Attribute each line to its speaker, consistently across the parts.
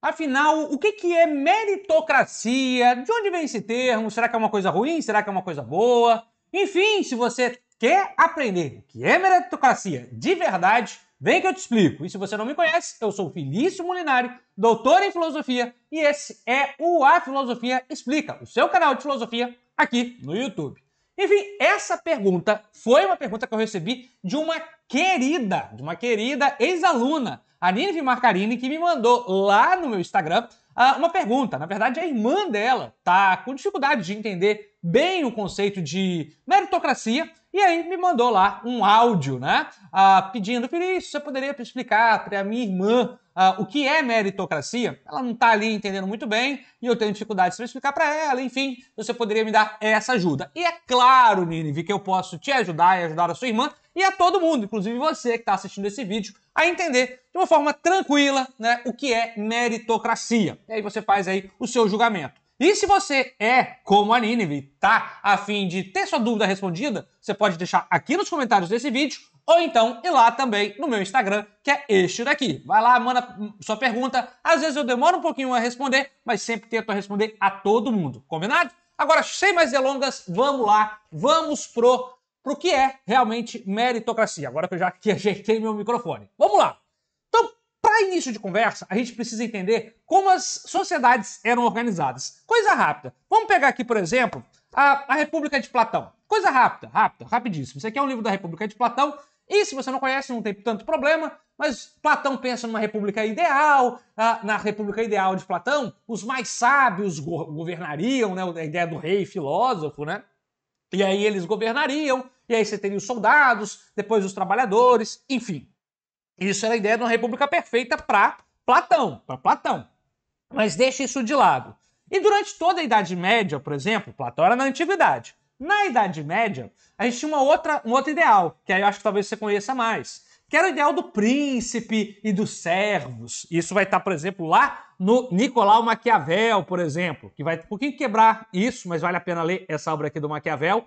Speaker 1: Afinal, o que, é meritocracia? De onde vem esse termo? Será que é uma coisa ruim? Será que é uma coisa boa? Enfim, se você quer aprender o que é meritocracia de verdade, vem que eu te explico. E se você não me conhece, eu sou Felício Molinari, doutor em filosofia, e esse é o A Filosofia Explica, o seu canal de filosofia aqui no YouTube. Enfim, essa pergunta foi uma pergunta que eu recebi de uma querida, de uma querida ex-aluna, a Nive Marcarini, que me mandou lá no meu Instagram ah, uma pergunta. Na verdade, a irmã dela tá com dificuldade de entender bem o conceito de meritocracia e aí me mandou lá um áudio, né? Ah, pedindo, isso você poderia explicar para a minha irmã uh, o que é meritocracia, ela não está ali entendendo muito bem e eu tenho dificuldades para explicar para ela, enfim, você poderia me dar essa ajuda. E é claro, Ninive, que eu posso te ajudar e ajudar a sua irmã e a todo mundo, inclusive você que está assistindo esse vídeo, a entender de uma forma tranquila né, o que é meritocracia. E aí você faz aí o seu julgamento. E se você é como a Nínive, tá a fim de ter sua dúvida respondida, você pode deixar aqui nos comentários desse vídeo ou então ir lá também no meu Instagram, que é este daqui. Vai lá, manda sua pergunta. Às vezes eu demoro um pouquinho a responder, mas sempre tento responder a todo mundo. Combinado? Agora, sem mais delongas, vamos lá, vamos pro pro que é realmente meritocracia. Agora que eu já que ajeitei meu microfone. Vamos lá para início de conversa, a gente precisa entender como as sociedades eram organizadas. Coisa rápida. Vamos pegar aqui, por exemplo, a, a República de Platão. Coisa rápida, rápida, rapidíssimo. Isso aqui é um livro da República de Platão. E se você não conhece, não tem tanto problema, mas Platão pensa numa república ideal. Na república ideal de Platão, os mais sábios governariam, né? A ideia do rei filósofo, né? E aí eles governariam, e aí você teria os soldados, depois os trabalhadores, enfim. Isso era é a ideia de uma república perfeita para Platão, para Platão. Mas deixa isso de lado. E durante toda a Idade Média, por exemplo, Platão era na Antiguidade. Na Idade Média, a gente tinha uma outra, um outro ideal, que aí eu acho que talvez você conheça mais, que era o ideal do príncipe e dos servos. Isso vai estar, por exemplo, lá no Nicolau Maquiavel, por exemplo, que vai um pouquinho quebrar isso, mas vale a pena ler essa obra aqui do Maquiavel.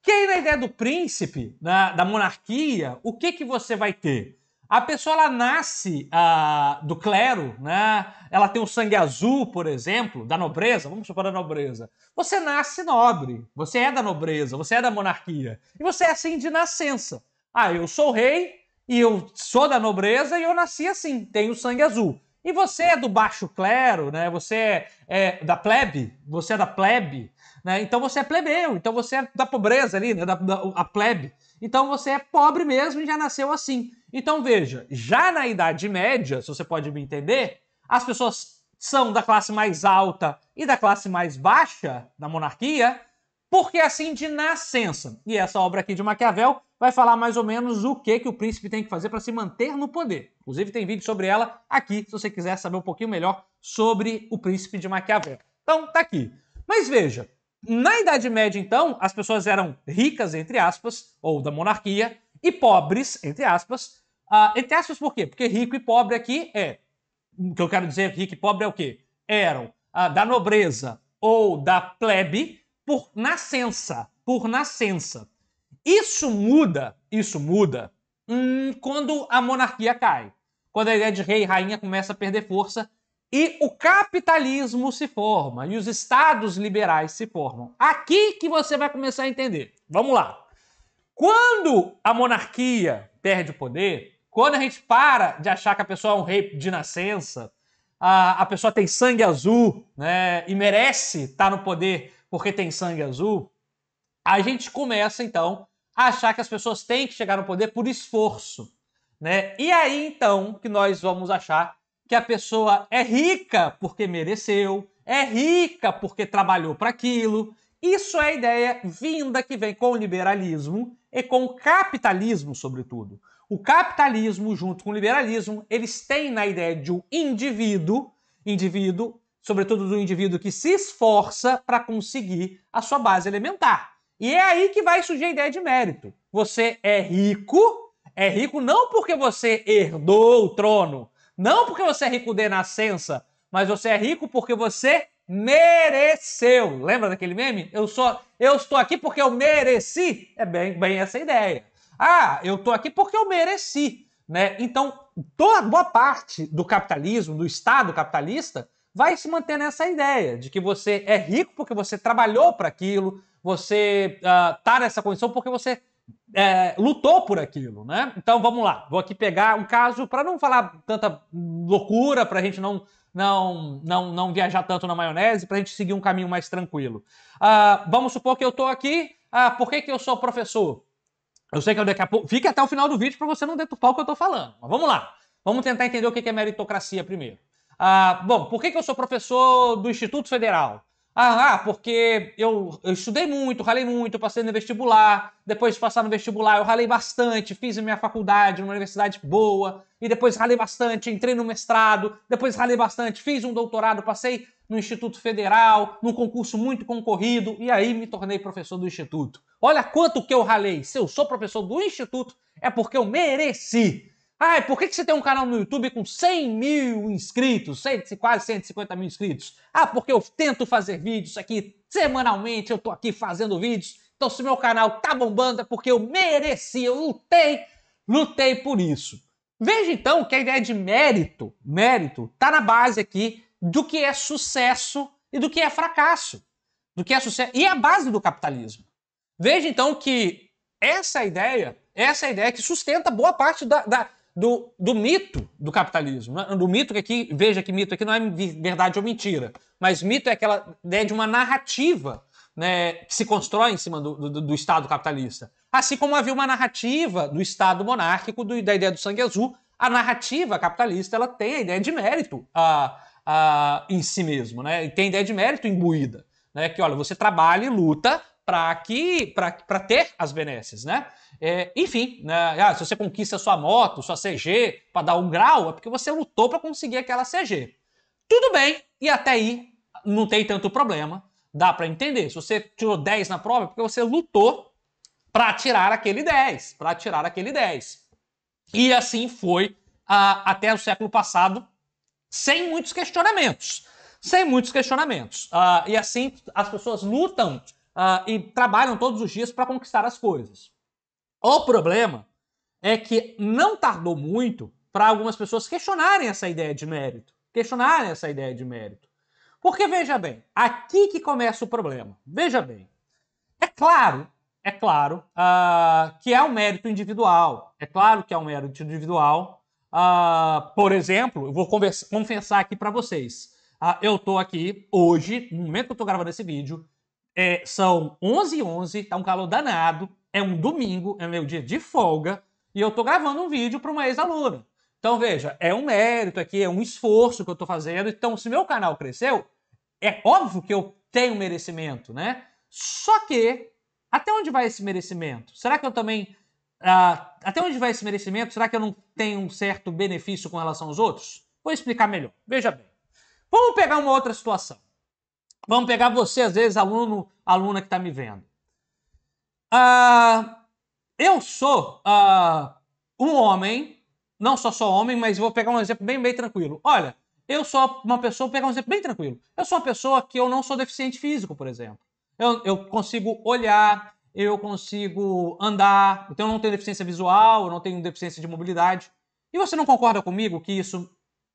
Speaker 1: Que aí na ideia do príncipe, na, da monarquia, o que, que você vai ter? A pessoa ela nasce ah, do clero, né? ela tem o um sangue azul, por exemplo, da nobreza, vamos supor da nobreza. Você nasce nobre, você é da nobreza, você é da monarquia. E você é assim de nascença. Ah, eu sou rei e eu sou da nobreza e eu nasci assim, tenho sangue azul. E você é do baixo clero, né? Você é, é da plebe, você é da plebe, né? Então você é plebeu, então você é da pobreza ali, né? Da, da a plebe. Então você é pobre mesmo e já nasceu assim. Então veja, já na Idade Média, se você pode me entender, as pessoas são da classe mais alta e da classe mais baixa da monarquia, porque é assim de nascença. E essa obra aqui de Maquiavel vai falar mais ou menos o que, que o príncipe tem que fazer para se manter no poder. Inclusive tem vídeo sobre ela aqui, se você quiser saber um pouquinho melhor sobre o príncipe de Maquiavel. Então tá aqui. Mas veja, na Idade Média, então, as pessoas eram ricas, entre aspas, ou da monarquia, e pobres, entre aspas. Uh, entre aspas por quê? Porque rico e pobre aqui é. O que eu quero dizer, rico e pobre é o quê? Eram uh, da nobreza ou da plebe por nascença. Por nascença. Isso muda, isso muda hum, quando a monarquia cai. Quando a ideia de rei e rainha começa a perder força e o capitalismo se forma e os estados liberais se formam. Aqui que você vai começar a entender. Vamos lá. Quando a monarquia perde o poder, quando a gente para de achar que a pessoa é um rei de nascença, a, a pessoa tem sangue azul né, e merece estar no poder porque tem sangue azul, a gente começa então a achar que as pessoas têm que chegar no poder por esforço. Né? E aí então que nós vamos achar que a pessoa é rica porque mereceu, é rica porque trabalhou para aquilo. Isso é a ideia vinda que vem com o liberalismo e com o capitalismo, sobretudo. O capitalismo, junto com o liberalismo, eles têm na ideia de um indivíduo, indivíduo, sobretudo do indivíduo que se esforça para conseguir a sua base elementar. E é aí que vai surgir a ideia de mérito. Você é rico, é rico não porque você herdou o trono, não porque você é rico de nascença, mas você é rico porque você mereceu. Lembra daquele meme? Eu sou, eu estou aqui porque eu mereci. É bem, bem essa ideia. Ah, eu estou aqui porque eu mereci, né? Então, toda boa parte do capitalismo, do Estado capitalista, vai se manter nessa ideia de que você é rico porque você trabalhou para aquilo, você está ah, uh, nessa condição porque você é, lutou por aquilo, né? Então vamos lá, vou aqui pegar um caso para não falar tanta loucura, para a gente não não, não não viajar tanto na maionese, para a gente seguir um caminho mais tranquilo. Uh, vamos supor que eu estou aqui, uh, por que, que eu sou professor? Eu sei que eu daqui a pouco. Fique até o final do vídeo para você não deturpar o que eu estou falando, mas vamos lá, vamos tentar entender o que é meritocracia primeiro. Uh, bom, por que, que eu sou professor do Instituto Federal? Ah, ah, porque eu, eu, estudei muito, ralei muito, passei no vestibular. Depois de passar no vestibular, eu ralei bastante, fiz a minha faculdade numa universidade boa. E depois ralei bastante, entrei no mestrado. Depois ralei bastante, fiz um doutorado, passei no Instituto Federal, num concurso muito concorrido. E aí me tornei professor do Instituto. Olha quanto que eu ralei. Se eu sou professor do Instituto, é porque eu mereci. Ah, por que, que você tem um canal no YouTube com 100 mil inscritos, 100, quase 150 mil inscritos? Ah, porque eu tento fazer vídeos aqui semanalmente, eu tô aqui fazendo vídeos. Então, se meu canal tá bombando, é porque eu mereci, eu lutei, lutei por isso. Veja então que a ideia de mérito, mérito, tá na base aqui do que é sucesso e do que é fracasso. Do que é sucesso e é a base do capitalismo. Veja então que essa é ideia, essa é ideia que sustenta boa parte da, da do, do mito do capitalismo. Né? Do mito que aqui, veja que mito aqui não é verdade ou mentira, mas mito é aquela ideia de uma narrativa né, que se constrói em cima do, do, do, Estado capitalista. Assim como havia uma narrativa do Estado monárquico, do, da ideia do sangue azul, a narrativa capitalista ela tem a ideia de mérito a, a, em si mesmo, né? E tem a ideia de mérito imbuída. Né? Que, olha, você trabalha e luta para que para ter as benesses, né? É, enfim, né? Ah, se você conquista sua moto, sua CG para dar um grau, é porque você lutou para conseguir aquela CG. Tudo bem, e até aí não tem tanto problema, dá para entender. Se você tirou 10 na prova, é porque você lutou para tirar aquele 10, para tirar aquele 10. E assim foi ah, até o século passado, sem muitos questionamentos. Sem muitos questionamentos. Ah, e assim as pessoas lutam uh, e trabalham todos os dias para conquistar as coisas. O problema é que não tardou muito para algumas pessoas questionarem essa ideia de mérito. Questionarem essa ideia de mérito. Porque veja bem, aqui que começa o problema. Veja bem, é claro, é claro uh, que é um mérito individual. É claro que é um mérito individual. Uh, por exemplo, eu vou confessar aqui para vocês. Uh, eu estou aqui hoje, no momento que eu estou gravando esse vídeo, é, são 11 h 11 tá um calor danado, é um domingo, é meu dia de folga, e eu tô gravando um vídeo para uma ex-aluna. Então, veja, é um mérito aqui, é um esforço que eu tô fazendo. Então, se meu canal cresceu, é óbvio que eu tenho merecimento, né? Só que, até onde vai esse merecimento? Será que eu também. Ah, até onde vai esse merecimento? Será que eu não tenho um certo benefício com relação aos outros? Vou explicar melhor. Veja bem. Vamos pegar uma outra situação. Vamos pegar você, às vezes, aluno, aluna que está me vendo. Ah, eu sou ah, um homem, não só sou homem, mas vou pegar um exemplo bem, bem tranquilo. Olha, eu sou uma pessoa, vou pegar um exemplo bem tranquilo. Eu sou uma pessoa que eu não sou deficiente físico, por exemplo. Eu, eu consigo olhar, eu consigo andar, então eu não tenho deficiência visual, eu não tenho deficiência de mobilidade. E você não concorda comigo que isso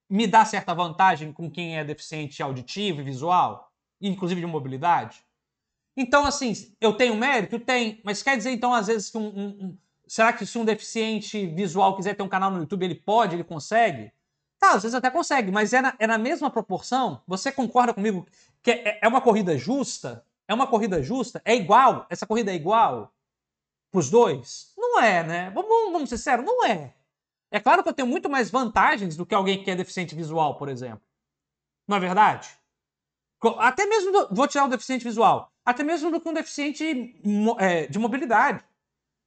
Speaker 1: me dá certa vantagem com quem é deficiente auditivo e visual? inclusive de mobilidade? Então, assim, eu tenho mérito? Tem, mas quer dizer, então, às vezes, que um, um, um. Será que se um deficiente visual quiser ter um canal no YouTube, ele pode, ele consegue? Tá, às vezes até consegue, mas é na, é na mesma proporção? Você concorda comigo que é, é uma corrida justa? É uma corrida justa? É igual? Essa corrida é igual para os dois? Não é, né? Vamos, vamos ser sérios, não é. É claro que eu tenho muito mais vantagens do que alguém que é deficiente visual, por exemplo. Não é verdade? Até mesmo, do, vou tirar o deficiente visual, até mesmo do que um deficiente é, de mobilidade.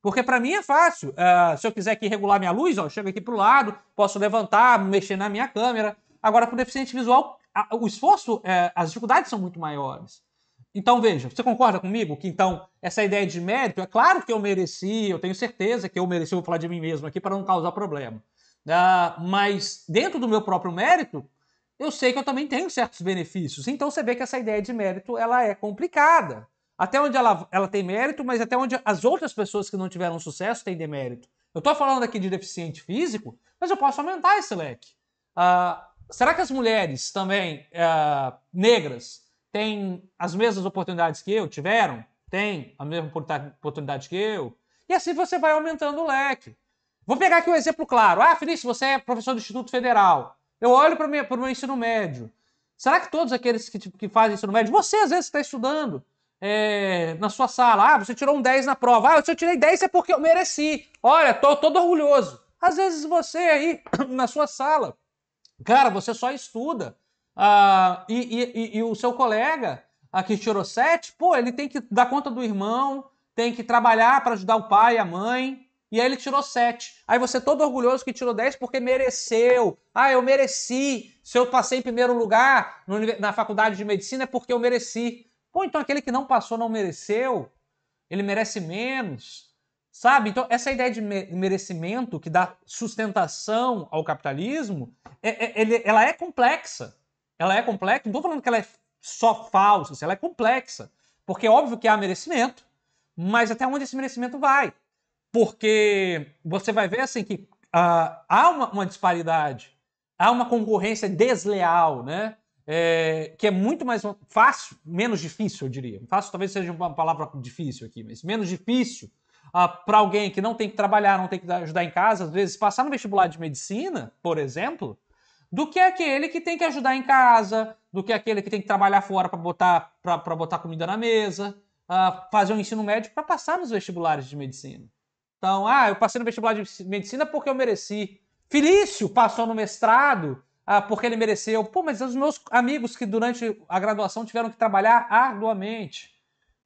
Speaker 1: Porque para mim é fácil. Uh, se eu quiser aqui regular minha luz, ó, eu chego aqui para o lado, posso levantar, mexer na minha câmera. Agora, para deficiente visual, a, o esforço, é, as dificuldades são muito maiores. Então, veja, você concorda comigo que então essa ideia de mérito, é claro que eu mereci, eu tenho certeza que eu mereci, vou falar de mim mesmo aqui para não causar problema. Uh, mas dentro do meu próprio mérito, eu sei que eu também tenho certos benefícios. Então você vê que essa ideia de mérito ela é complicada. Até onde ela, ela tem mérito, mas até onde as outras pessoas que não tiveram sucesso têm demérito. Eu estou falando aqui de deficiente físico, mas eu posso aumentar esse leque. Ah, será que as mulheres também ah, negras têm as mesmas oportunidades que eu? Tiveram? Tem a mesma oportunidade que eu? E assim você vai aumentando o leque. Vou pegar aqui um exemplo claro. Ah, Felício, você é professor do Instituto Federal. Eu olho para o meu ensino médio. Será que todos aqueles que, que fazem ensino médio, você às vezes está estudando é, na sua sala, ah, você tirou um 10 na prova, ah, se eu tirei 10 é porque eu mereci. Olha, tô todo orgulhoso. Às vezes você aí, na sua sala, cara, você só estuda. Ah, e, e, e o seu colega a que tirou 7, pô, ele tem que dar conta do irmão, tem que trabalhar para ajudar o pai e a mãe, e aí ele tirou 7. Aí você todo orgulhoso que tirou 10 porque mereceu. Ah, eu mereci. Se eu passei em primeiro lugar na faculdade de medicina é porque eu mereci. Pô, então aquele que não passou não mereceu? Ele merece menos? Sabe? Então, essa ideia de merecimento que dá sustentação ao capitalismo, é, é, ela é complexa. Ela é complexa. Não estou falando que ela é só falsa, assim, ela é complexa. Porque é óbvio que há merecimento, mas até onde esse merecimento vai? porque você vai ver assim que ah, há uma, uma, disparidade, há uma concorrência desleal, né? É, que é muito mais fácil, menos difícil, eu diria. Fácil talvez seja uma palavra difícil aqui, mas menos difícil ah, para alguém que não tem que trabalhar, não tem que ajudar em casa, às vezes passar no vestibular de medicina, por exemplo, do que aquele que tem que ajudar em casa, do que aquele que tem que trabalhar fora para botar para botar comida na mesa, ah, fazer o um ensino médio para passar nos vestibulares de medicina. Então, ah, eu passei no vestibular de medicina porque eu mereci. Felício passou no mestrado ah, porque ele mereceu. Pô, mas os meus amigos que durante a graduação tiveram que trabalhar arduamente,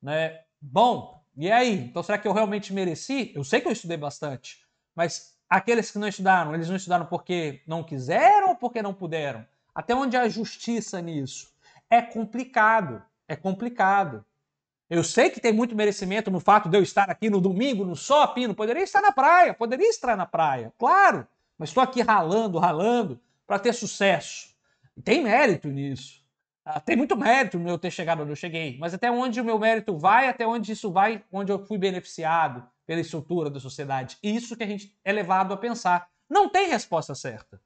Speaker 1: né? Bom, e aí? Então, será que eu realmente mereci? Eu sei que eu estudei bastante, mas aqueles que não estudaram, eles não estudaram porque não quiseram ou porque não puderam? Até onde há justiça nisso? É complicado, é complicado. Eu sei que tem muito merecimento no fato de eu estar aqui no domingo, no shopping, não poderia estar na praia, poderia estar na praia, claro, mas estou aqui ralando, ralando para ter sucesso. Tem mérito nisso. Ah, tem muito mérito no eu ter chegado onde eu cheguei, mas até onde o meu mérito vai, até onde isso vai, onde eu fui beneficiado pela estrutura da sociedade. Isso que a gente é levado a pensar. Não tem resposta certa.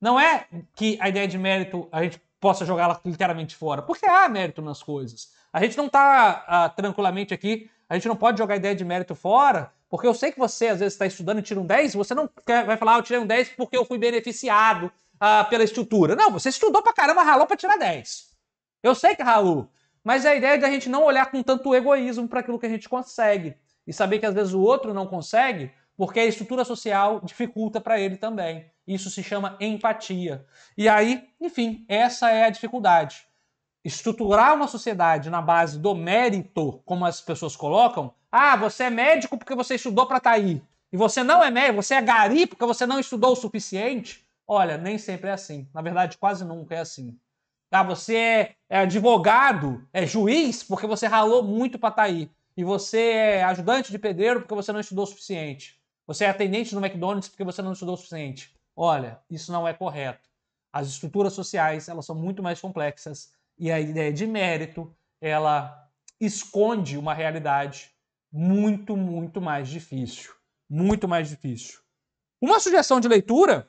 Speaker 1: Não é que a ideia de mérito a gente possa jogá-la literalmente fora. Porque há mérito nas coisas. A gente não está uh, ah, tranquilamente aqui, a gente não pode jogar a ideia de mérito fora, porque eu sei que você às vezes está estudando e tira um 10, você não quer, vai falar, ah, eu tirei um 10 porque eu fui beneficiado uh, pela estrutura. Não, você estudou pra caramba, ralou pra tirar 10. Eu sei que ralou, mas a ideia é da gente não olhar com tanto egoísmo para aquilo que a gente consegue e saber que às vezes o outro não consegue porque a estrutura social dificulta para ele também. Isso se chama empatia. E aí, enfim, essa é a dificuldade. Estruturar uma sociedade na base do mérito, como as pessoas colocam, ah, você é médico porque você estudou para estar tá aí. E você não é médico, você é gari porque você não estudou o suficiente. Olha, nem sempre é assim. Na verdade, quase nunca é assim. Ah, você é, é advogado, é juiz porque você ralou muito para estar tá aí. E você é ajudante de pedreiro porque você não estudou o suficiente. Você é atendente no McDonald's porque você não estudou o suficiente. Olha, isso não é correto. As estruturas sociais, elas são muito mais complexas e a ideia de mérito, ela esconde uma realidade muito, muito mais difícil. Muito mais difícil. Uma sugestão de leitura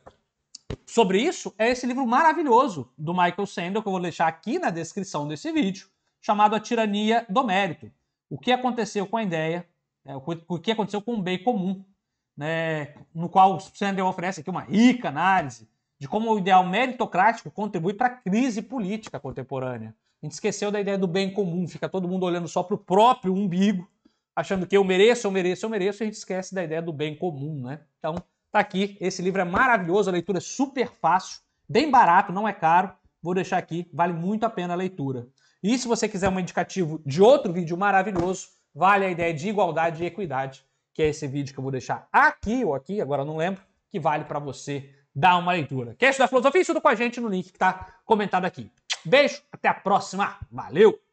Speaker 1: sobre isso é esse livro maravilhoso do Michael Sandel, que eu vou deixar aqui na descrição desse vídeo, chamado A Tirania do Mérito. O que aconteceu com a ideia, né, o que aconteceu com o bem comum né, no qual o Sandel oferece aqui uma rica análise de como o ideal meritocrático contribui para a crise política contemporânea. A gente esqueceu da ideia do bem comum, fica todo mundo olhando só para o próprio umbigo, achando que eu mereço, eu mereço, eu mereço, e a gente esquece da ideia do bem comum, né? Então, tá aqui, esse livro é maravilhoso, a leitura é super fácil, bem barato, não é caro, vou deixar aqui, vale muito a pena a leitura. E se você quiser um indicativo de outro vídeo maravilhoso, vale a ideia de igualdade e equidade, que é esse vídeo que eu vou deixar aqui ou aqui, agora não lembro, que vale para você dar uma leitura. Quer estudar filosofia? Estuda com a gente no link que está comentado aqui. Beijo, até a próxima. Valeu!